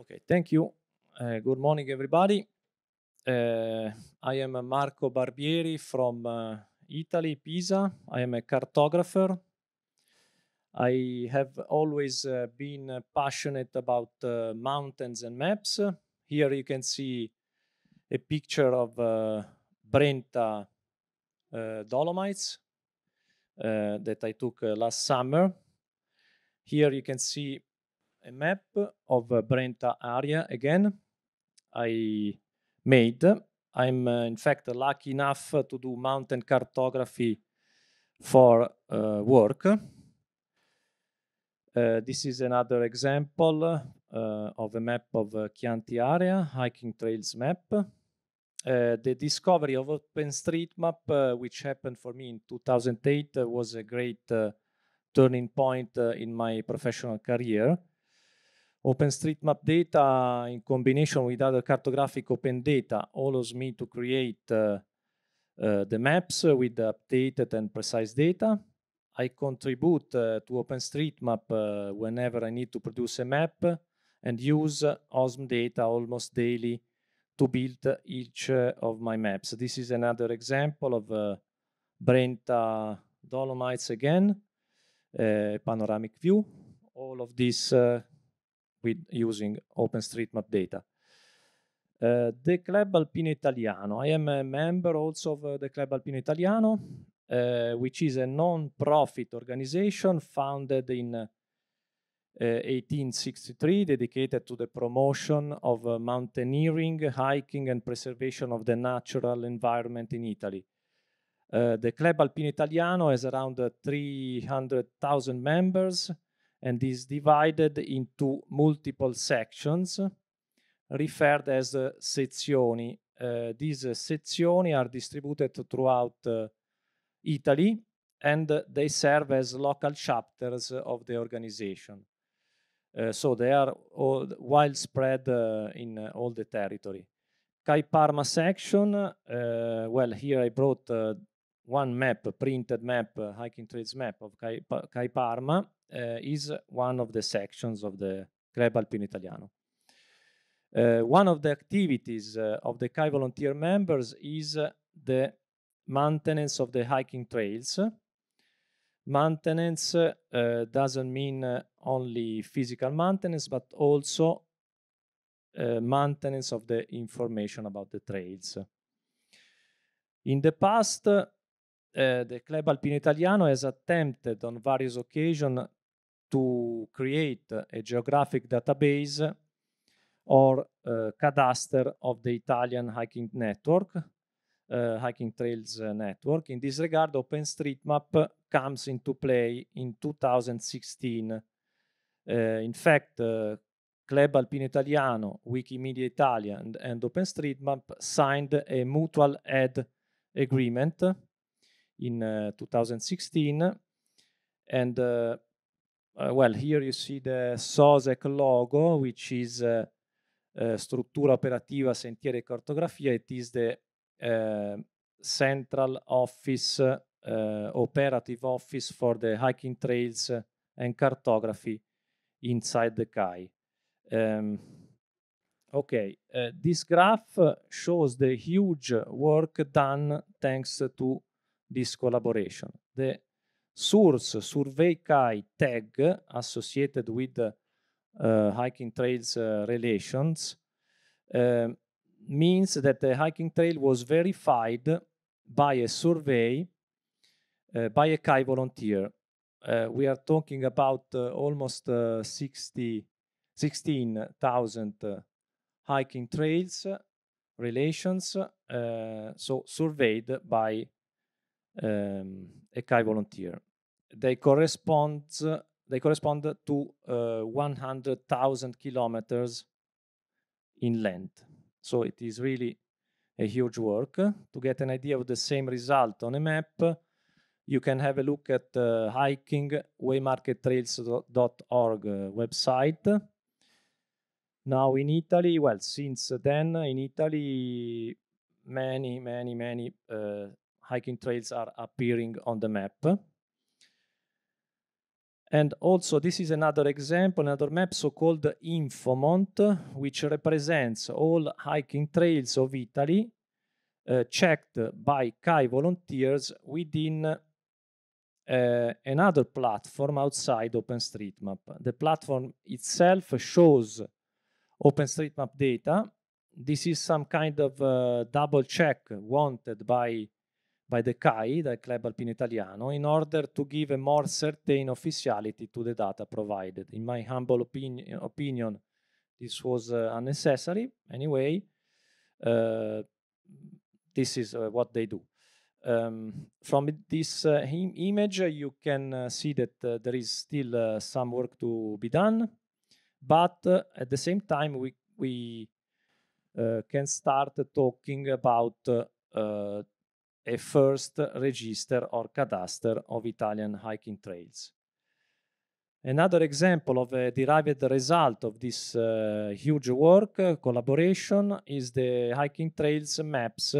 Okay, thank you. Uh, good morning, everybody. Uh, I am Marco Barbieri from uh, Italy, Pisa. I am a cartographer. I have always uh, been uh, passionate about uh, mountains and maps. Here you can see a picture of Brenta Dolomites that I took last summer. Here you can see a map of uh, Brenta area again I made. I'm uh, in fact lucky enough to do mountain cartography for uh, work. Uh, this is another example uh, of a map of uh, Chianti area, hiking trails map. the discovery of OpenStreetMap, which happened for me in 2008, was a great turning point in my professional career. OpenStreetMap data in combination with other cartographic open data allows me to create uh, uh, the maps with the updated and precise data. I contribute uh, to OpenStreetMap uh, whenever I need to produce a map and use OSM data almost daily to build each uh, of my maps. This is another example of uh, Brenta Dolomites again, panoramic view. All of these with using OpenStreetMap data. Uh, the Club Alpino Italiano. I am a member also of uh, the Club Alpino Italiano, uh, which is a non-profit organization founded in 1863, uh, dedicated to the promotion of uh, mountaineering, hiking, and preservation of the natural environment in Italy. Uh, the Club Alpino Italiano has around 300,000 members, and is divided into multiple sections referred as uh, sezioni. Uh, these uh, sezioni are distributed throughout uh, Italy and they serve as local chapters of the organization. Uh, so they are all widespread uh, in all the territory. Kai Parma section, well, here I brought one map, printed map, hiking trails map of Kai, pa Kai Parma uh, is one of the sections of the Club Alpino Italiano. Uh, one of the activities uh, of the CAI volunteer members is the maintenance of the hiking trails. Maintenance doesn't mean only physical maintenance, but also maintenance of the information about the trails. In the past, uh, the Club Alpino Italiano has attempted on various occasions to create a geographic database or cadaster of the Italian hiking network, uh, hiking trails uh, network. In this regard, OpenStreetMap comes into play in 2016. Uh, in fact, uh, Club Alpino Italiano, Wikimedia Italia, and, and OpenStreetMap signed a mutual aid agreement in uh, 2016. And uh, uh, well, here you see the SOSEC logo, which is uh, uh, Struttura Operativa Sentiere Cartografia. It is the um, central office, operative office for the hiking trails and cartography inside the CAI. Um, okay, uh, this graph shows the huge work done thanks to this collaboration. The source survey KAI tag associated with uh, hiking trails uh, relations uh, means that the hiking trail was verified by a survey uh, by a KAI volunteer. Uh, we are talking about uh, almost 60, 16,000 hiking trails relations, so surveyed by um, a KAI volunteer they correspond they correspond to uh, 100,000 kilometers in length. So it is really a huge work. To get an idea of the same result on a map, you can have a look at the uh, hiking waymarkettrails.org uh, website. Now in Italy, well, since then in Italy, many, many, many uh, hiking trails are appearing on the map. And also, this is another example, another map, so-called Infomont, which represents all hiking trails of Italy, uh, checked by CAI volunteers within uh, another platform outside OpenStreetMap. The platform itself shows OpenStreetMap data. This is some kind of uh, double check wanted by by the CAI, the Club Alpino Italiano, in order to give a more certain officiality to the data provided. In my humble opinion, opinion this was uh, unnecessary. Anyway, uh, this is uh, what they do. Um, from this uh, Im image, uh, you can uh, see that there is still some work to be done, but at the same time, we, we can start talking about a first register or cadastre of Italian hiking trails. Another example of a derived result of this uh, huge work uh, collaboration is the hiking trails maps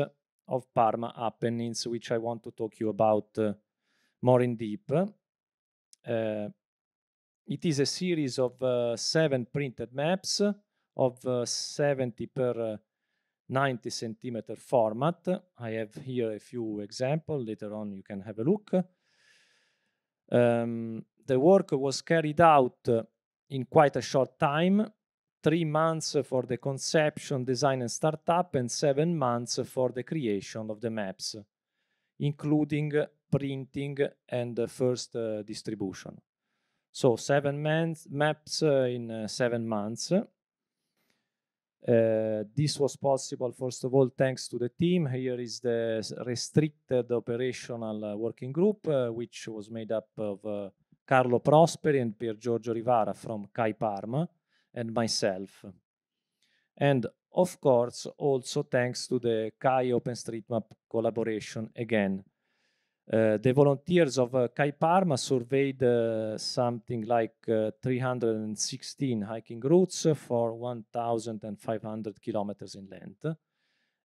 of Parma Apennines, which I want to talk you about uh, more in deep. Uh, it is a series of uh, seven printed maps of uh, 70 per 90 centimeter format. I have here a few examples. Later on, you can have a look. Um, the work was carried out uh, in quite a short time three months for the conception, design, and startup, and seven months for the creation of the maps, including printing and the first uh, distribution. So, seven months, maps uh, in uh, seven months. Uh, this was possible, first of all, thanks to the team. Here is the restricted operational uh, working group, uh, which was made up of uh, Carlo Prosperi and Pier Giorgio Rivara from Kai Parma and myself. And of course, also thanks to the Kai OpenStreetMap collaboration again. Uh, the volunteers of uh, Kai Parma surveyed uh, something like uh, 316 hiking routes for 1,500 kilometers in length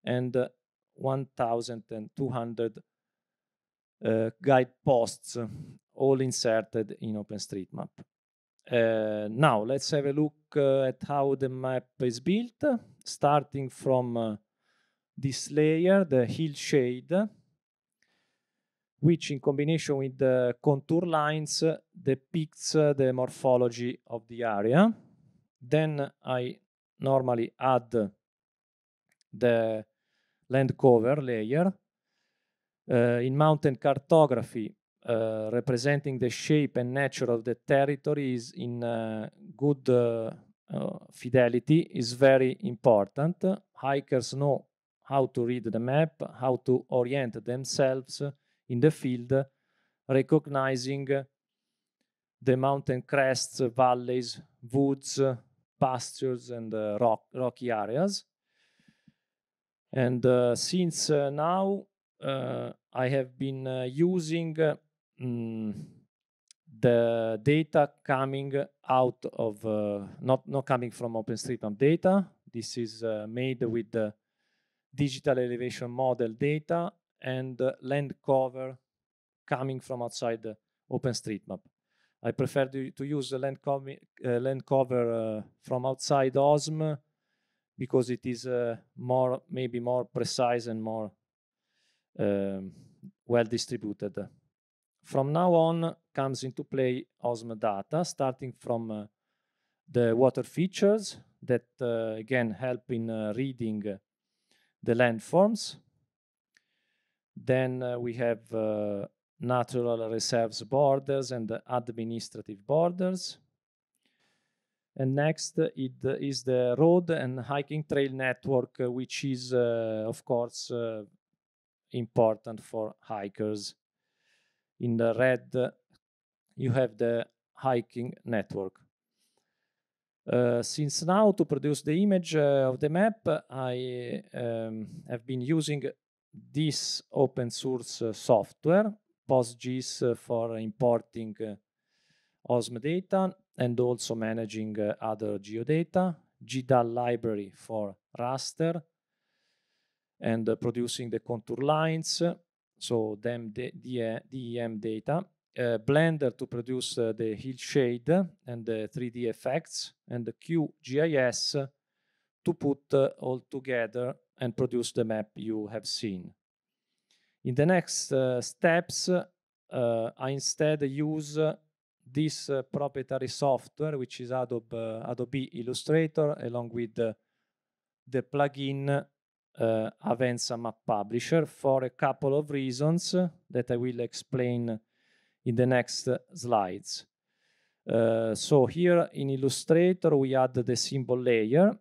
and 1,200 uh, guideposts, all inserted in OpenStreetMap. Uh, now let's have a look uh, at how the map is built, starting from uh, this layer, the hill shade, which in combination with the contour lines depicts the morphology of the area. Then I normally add the land cover layer. Uh, in mountain cartography, uh, representing the shape and nature of the territory is in uh, good uh, uh, fidelity is very important. Hikers know how to read the map, how to orient themselves, in the field, recognizing the mountain crests, valleys, woods, pastures, and uh, rock, rocky areas. And uh, since uh, now, I have been using mm, the data coming out of uh, not not coming from OpenStreetMap data. This is uh, made with the digital elevation model data and uh, land cover coming from outside the OpenStreetMap. I prefer to, to use the land, uh, land cover uh, from outside OSM because it is uh, more, maybe more precise and more um, well distributed. From now on comes into play OSM data, starting from uh, the water features that again help in reading the landforms then uh, we have uh, natural reserves borders and administrative borders. And next uh, it uh, is the road and hiking trail network, uh, which is, uh, of course, important for hikers. In the red, you have the hiking network. since now, to produce the image of the map, I um, have been using this open source uh, software, PostGIS uh, for importing uh, OSM data and also managing other geodata, GDAL library for raster and producing the contour lines, so DEM, DEM data, uh, Blender to produce uh, the hill shade and the 3D effects, and the QGIS to put uh, all together and produce the map you have seen. In the next uh, steps, uh, I instead use uh, this uh, proprietary software, which is Adobe, uh, Adobe Illustrator, along with the plugin uh, Avenza Map Publisher for a couple of reasons that I will explain in the next slides. Uh, so here in Illustrator, we add the symbol layer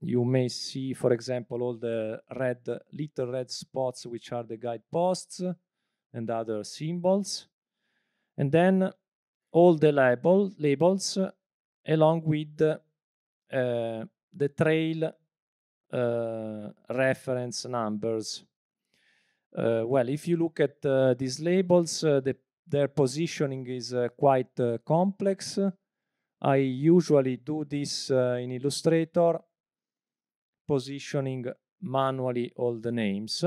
you may see, for example, all the red, little red spots, which are the guideposts and other symbols. And then all the label, labels along with uh, the trail uh, reference numbers. Uh, well, if you look at uh, these labels, uh, the, their positioning is uh, quite uh, complex. I usually do this in Illustrator positioning manually all the names.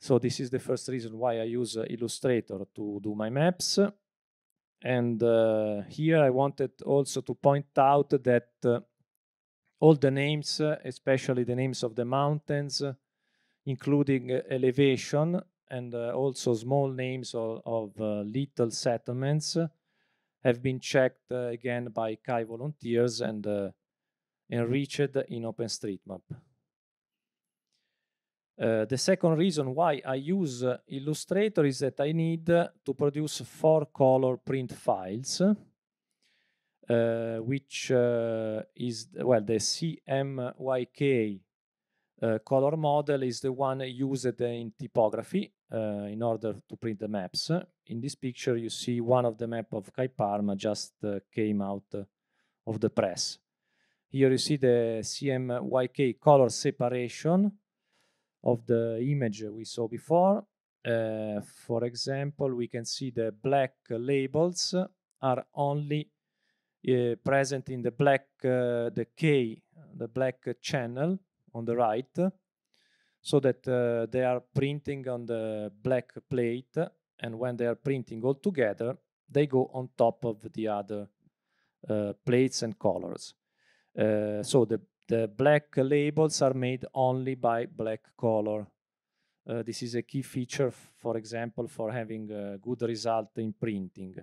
So this is the first reason why I use uh, Illustrator to do my maps. And uh, here I wanted also to point out that uh, all the names, especially the names of the mountains, including elevation and uh, also small names of, of uh, little settlements, have been checked uh, again by Kai volunteers and enriched in OpenStreetMap. Uh, the second reason why I use uh, Illustrator is that I need uh, to produce four color print files, uh, which uh, is, well, the CMYK uh, color model is the one used in typography in order to print the maps. In this picture, you see one of the map of Kai Parma just came out of the press. Here you see the CMYK color separation of the image we saw before. Uh, for example, we can see the black labels are only uh, present in the black, uh, the K, the black channel on the right, so that uh, they are printing on the black plate, and when they are printing all together, they go on top of the other uh, plates and colors. Uh, so the, the black labels are made only by black color. Uh, this is a key feature, for example, for having a good result in printing.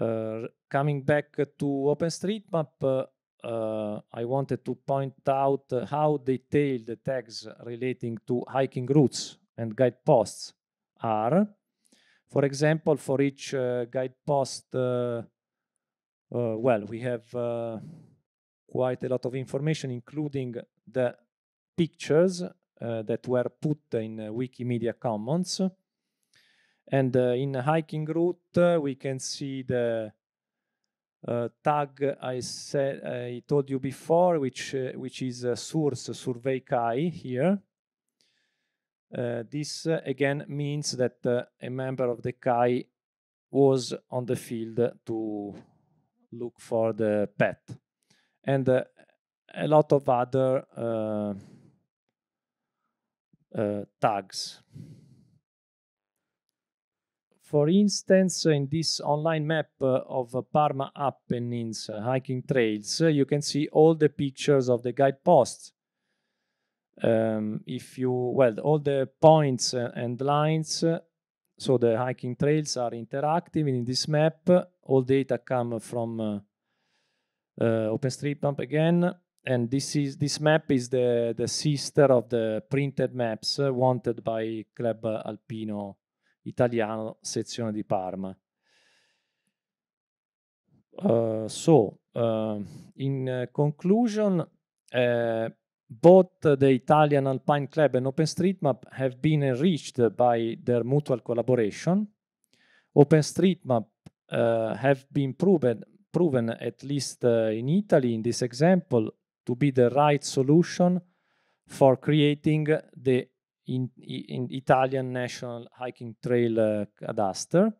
Uh, coming back to OpenStreetMap, uh, uh, I wanted to point out how detailed the tags relating to hiking routes and guideposts are. For example, for each uh, guidepost, well, we have quite a lot of information, including the pictures uh, that were put in uh, Wikimedia Commons. And uh, in hiking route, uh, we can see the uh, tag I said I told you before, which uh, which is uh, source survey kai here. this again means that a member of the kai was on the field to look for the pet and uh, a lot of other uh, uh, tags. For instance, in this online map uh, of Parma Apennines uh, hiking trails, uh, you can see all the pictures of the guide Um, if you, well, all the points and lines, so the hiking trails are interactive in this map. All data come from uh, OpenStreetMap again. And this is this map is the, the sister of the printed maps wanted by Club Alpino Italiano, sezione di Parma. Uh, so, uh, in uh, conclusion, both the Italian Alpine Club and OpenStreetMap have been enriched by their mutual collaboration. OpenStreetMap have been proven proven, at least uh, in Italy in this example, to be the right solution for creating the in, in Italian National Hiking Trail uh,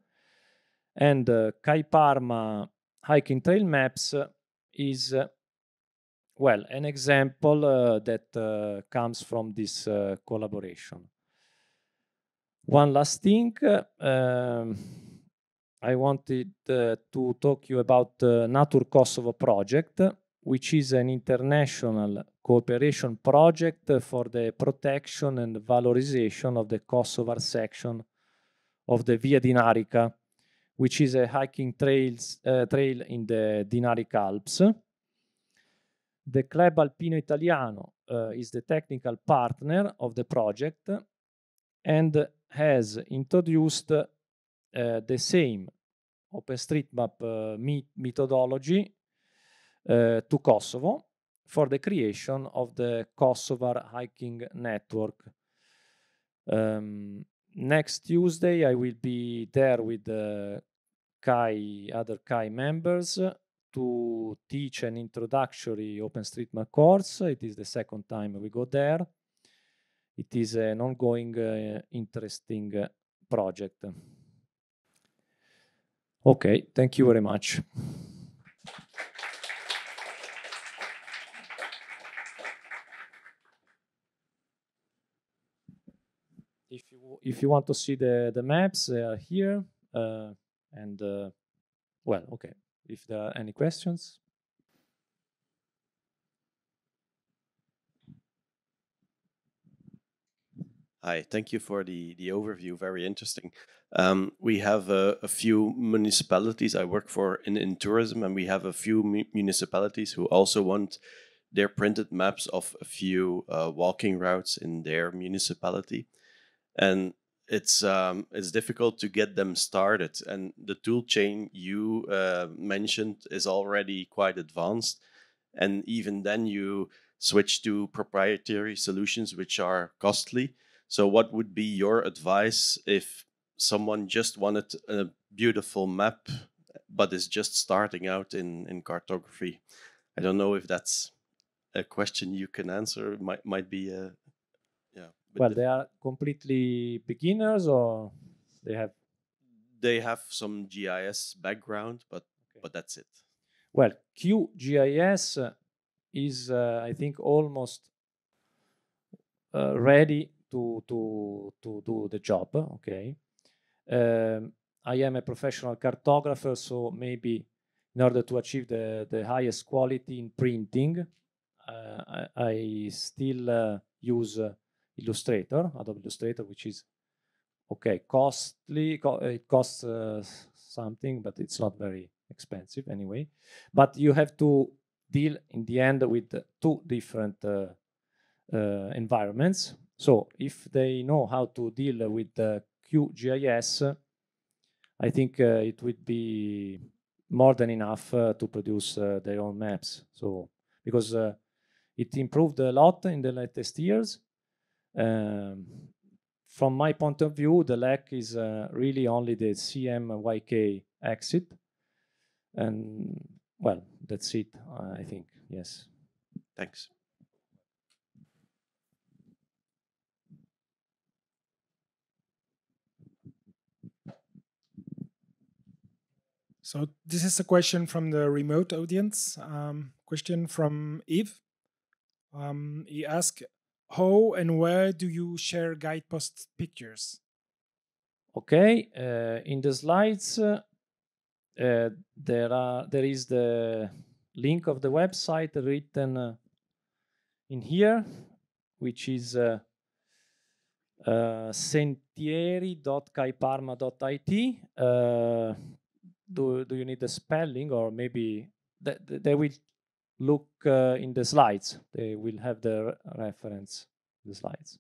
And uh, Kai Parma Hiking Trail Maps is, uh, well, an example uh, that uh, comes from this uh, collaboration. One last thing. Uh, um, I wanted uh, to talk you about the uh, Natur Kosovo project, which is an international cooperation project for the protection and valorization of the Kosovar section of the Via Dinarica, which is a hiking trails, uh, trail in the Dinaric Alps. The Club Alpino Italiano uh, is the technical partner of the project and has introduced Eh, the same OpenStreetMap eh, methodology eh, to Kosovo for the creation of the Kosovar hiking network. Um, next Tuesday, I will be there with the Kai, other Kai members to teach an introductory OpenStreetMap course. It is the second time we go there. It is an ongoing, uh, interesting uh, project. Okay, thank you very much. If you, if you want to see the, the maps, they are here. Uh, and, uh, well, okay, if there are any questions. Hi, thank you for the, the overview. Very interesting. Um, we have a, a, few municipalities I work for in, in tourism, and we have a few municipalities who also want their printed maps of a few uh, walking routes in their municipality. And it's um, it's difficult to get them started. And the tool chain you uh, mentioned is already quite advanced. And even then, you switch to proprietary solutions, which are costly so, what would be your advice if someone just wanted a beautiful map but is just starting out in, in cartography? I don't know if that's a question you can answer. It might might be uh, a yeah. Well, they are completely beginners, or they have they have some GIS background, but okay. but that's it. Well, QGIS uh, is, uh, I think, almost uh, ready to to to do the job. Okay, um, I am a professional cartographer, so maybe in order to achieve the the highest quality in printing, uh, I, I, still uh, use uh, Illustrator, Adobe Illustrator, which is okay, costly. Co it costs uh, something, but it's not very expensive anyway. But you have to deal in the end with two different uh, uh, environments. So if they know how to deal with the QGIS, I think uh, it would be more than enough uh, to produce uh, their own maps. So because uh, it improved a lot in the latest years. Um, from my point of view, the lack is uh, really only the CMYK exit. And well, that's it, I think. Yes. Thanks. So this is a question from the remote audience. Um, question from Eve. Um, he asked, how and where do you share guidepost pictures? Okay, uh, in the slides uh, uh, there are there is the link of the website written uh, in here, which is uh, uh sentieri.kaiparma.it do, do you need the spelling or maybe th th they will look uh, in the slides. They will have the reference, the slides.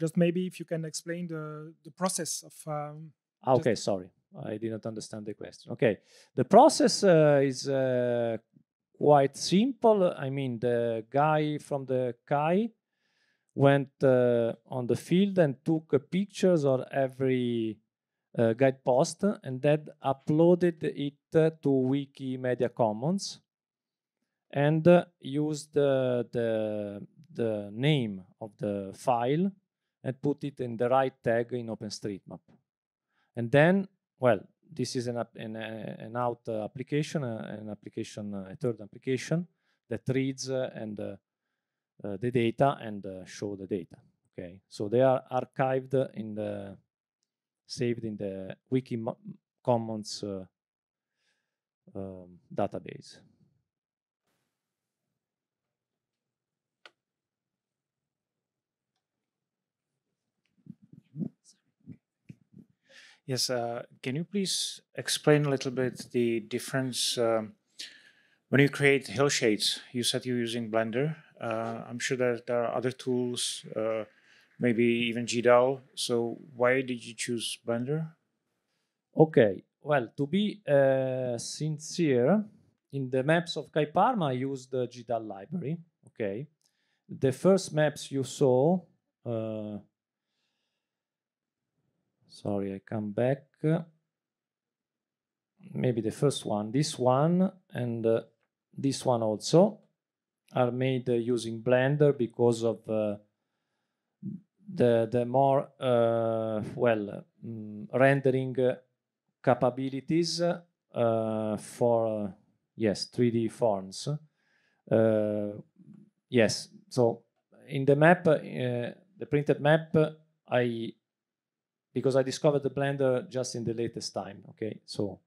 Just maybe if you can explain the, the process of... Um, ah, okay, sorry. I didn't understand the question. Okay, the process uh, is uh, quite simple. I mean, the guy from the CAI went uh, on the field and took pictures of every uh, guide post and then uploaded it uh, to Wikimedia Commons and uh, used uh, the, the name of the file and put it in the right tag in OpenStreetMap. And then, well, this is an, an, uh, an out uh, application, uh, an application, a third application that reads and the data and show the data. Okay, so they are archived in the saved in the wiki commons uh, um, database Yes, uh, can you please explain a little bit the difference um, when you create hill shades? You said you're using Blender. Uh, I'm sure that there are other tools uh, maybe even Gdal. So why did you choose Blender? Okay, well, to be uh, sincere, in the maps of Kaiparma, I used the Gidal library. Okay, the first maps you saw. Uh, sorry, I come back. Maybe the first one, this one, and uh, this one also are made uh, using Blender because of uh, the the more uh, well um, rendering capabilities uh, for uh, yes 3D forms. yes, so in the map, the printed map, I because I discovered the Blender just in the latest time. Okay, so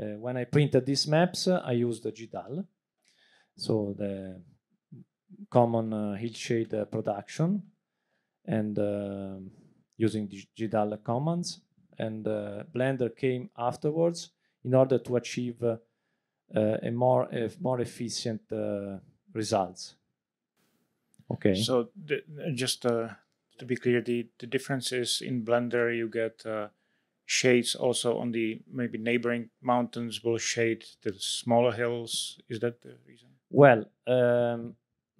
uh, when I printed these maps, I used the GDAL, so the common uh, hillshade production, and um, using the GDAL commands. And uh, Blender came afterwards in order to achieve uh, a more a more efficient uh, results. Okay. So just to be clear, the the difference is in Blender you get shades also on the maybe neighboring mountains will shade the smaller hills. Is that the reason? Well, um,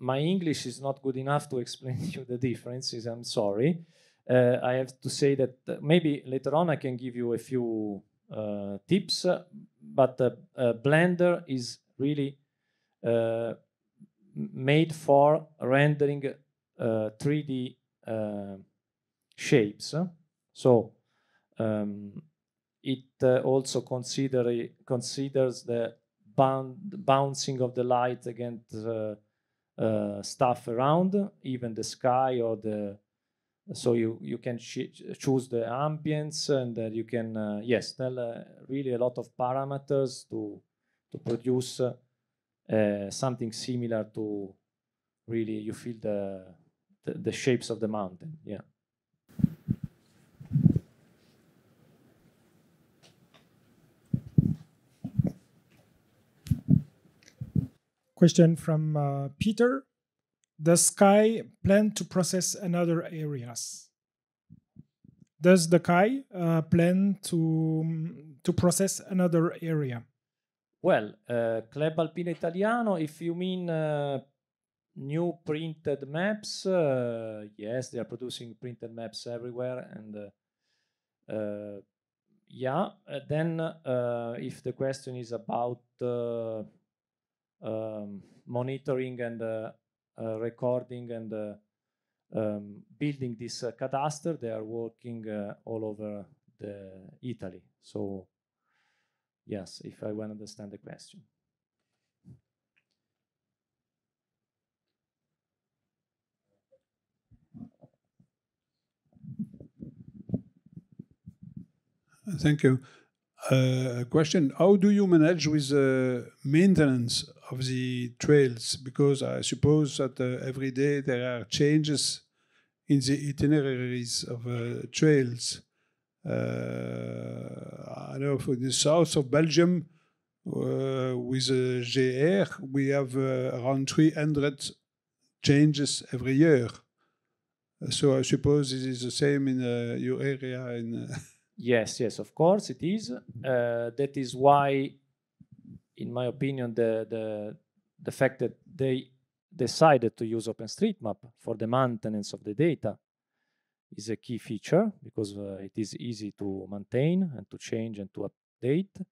my English is not good enough to explain to you the differences. I'm sorry. Uh, I have to say that uh, maybe later on I can give you a few uh, tips, uh, but uh, Blender is really made for rendering 3D shapes. So um, it uh, also consider, considers the bound, bouncing of the light against uh, uh, stuff around, even the sky or the so you you can choose the ambience and uh, you can uh, yes tell uh, really a lot of parameters to to produce uh, something similar to really you feel the, the the shapes of the mountain yeah question from uh, Peter. Does Sky plan to process another areas? Does the Sky uh, plan to um, to process another area? Well, uh, Club Alpino Italiano, if you mean uh, new printed maps, uh, yes, they are producing printed maps everywhere. And uh, uh, yeah, uh, then if the question is about um, monitoring and uh, uh, recording and uh, um, building this uh, cadastre. They are working all over the Italy. So yes, if I well understand the question. Thank you question how do you manage with the maintenance of the trails because i suppose that uh, every day there are changes in the itineraries of uh, trails uh, i know for the south of belgium uh, with uh, gr we have uh, around 300 changes every year so i suppose it is the same in your area in Yes, yes, of course it is. Uh, that is why, in my opinion, the the the fact that they decided to use OpenStreetMap for the maintenance of the data is a key feature because uh, it is easy to maintain and to change and to update.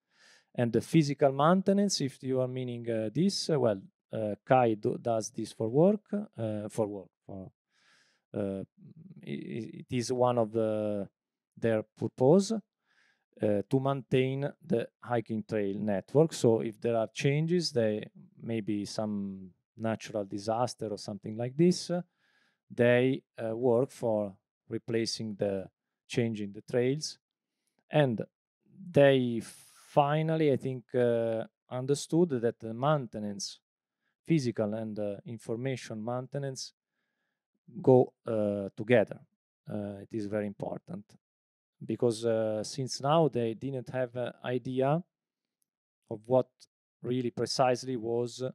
And the physical maintenance, if you are meaning uh, this, uh, well, uh, Kai do, does this for work, uh, for work. Uh, it is one of the their purpose uh, to maintain the hiking trail network. So if there are changes, they maybe some natural disaster or something like this, uh, they uh, work for replacing the changing the trails, and they finally, I think, uh, understood that the maintenance, physical and uh, information maintenance, go uh, together. it is very important because uh, since now they didn't have an idea of what really precisely was, uh,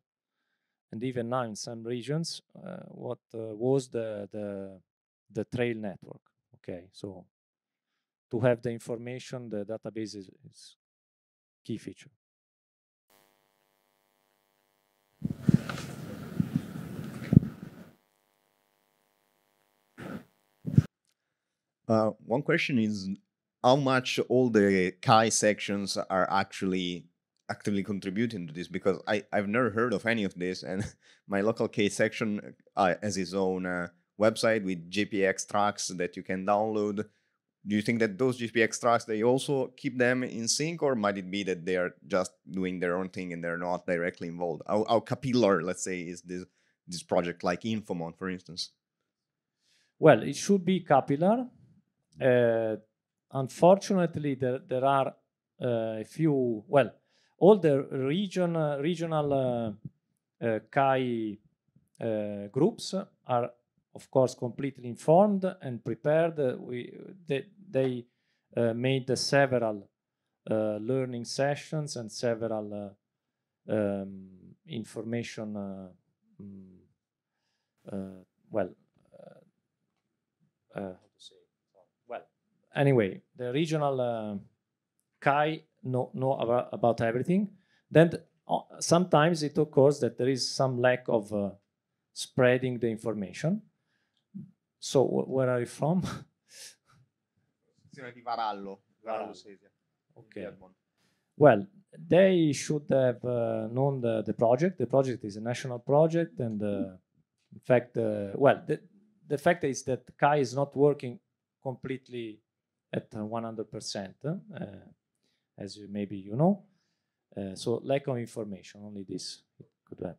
and even now in some regions, uh, what uh, was the, the, the trail network. Okay, so to have the information, the database is, is key feature. Uh, one question is how much all the Kai sections are actually actively contributing to this because I, I've never heard of any of this and my local K section uh, has its own uh, website with GPX tracks that you can download. Do you think that those GPX tracks they also keep them in sync or might it be that they are just doing their own thing and they're not directly involved? How, how capillary, let's say, is this this project like Infomon, for instance? Well, it should be capillary uh, unfortunately, there, there are uh, a few, well, all the region, uh, regional uh, KAI groups are, of course, completely informed and prepared. we, they they made several learning sessions and several um, information mm, uh, well, uh, uh, anyway, the regional uh, Kai know, know about, everything. Then th uh, sometimes it occurs that there is some lack of uh, spreading the information. So wh where are you from? Di Varallo, Varallo ah, Okay. Well, they should have uh, known the, the, project. The project is a national project, and uh, in fact, uh, well, the, the fact is that Kai is not working completely at 100%, uh, as you, maybe you know. Uh, so lack of information, only this could happen.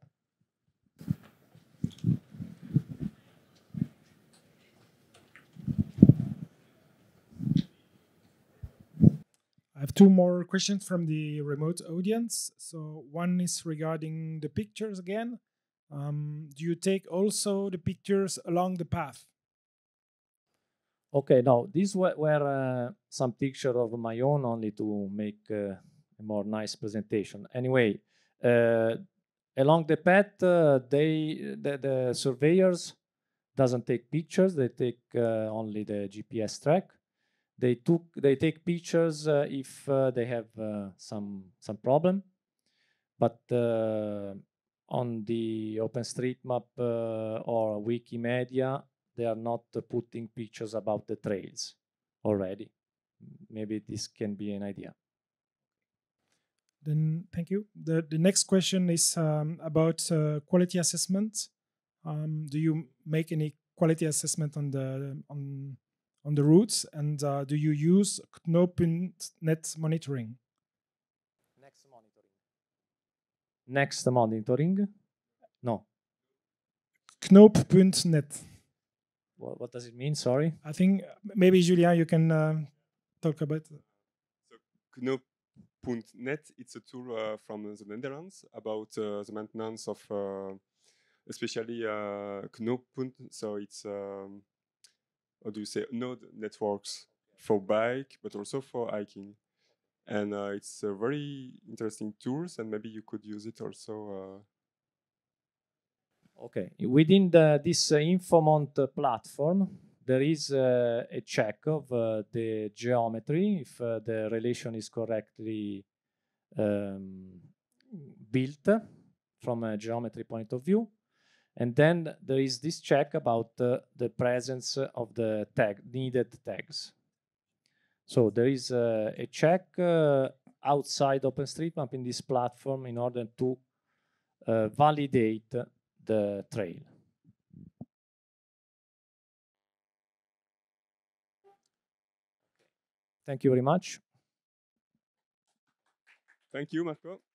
I have two more questions from the remote audience. So one is regarding the pictures again. Um, do you take also the pictures along the path? Okay, now these were, were uh, some pictures of my own only to make uh, a more nice presentation. Anyway, uh, along the path, uh, they the, the, surveyors doesn't take pictures. They take uh, only the GPS track. They took they take pictures uh, if they have some some problem, but on the OpenStreetMap or Wikimedia, they are not putting pictures about the trails already. Maybe this can be an idea. Then thank you. The, the next question is um, about uh, quality assessment. Um, do you make any quality assessment on the on on the routes, and uh, do you use Knopen.net monitoring? Next monitoring. Next monitoring. No. Knoop.net. What, what does it mean? Sorry. I think maybe Julia, you can um, talk about. So Knoop.net, it's a tool uh, from the Netherlands about uh, the maintenance of, uh, especially uh, Knoop. So it's um, how do you say node networks for bike, but also for hiking and uh, it's a very interesting tools and maybe you could use it also uh, Okay, within the, this uh, Infomont uh, platform, there is uh, a check of the geometry if the relation is correctly um, built from a geometry point of view. And then there is this check about uh, the presence of the tag, needed tags. So there is uh, a check uh, outside OpenStreetMap in this platform in order to validate the trail. Thank you very much. Thank you, Marco.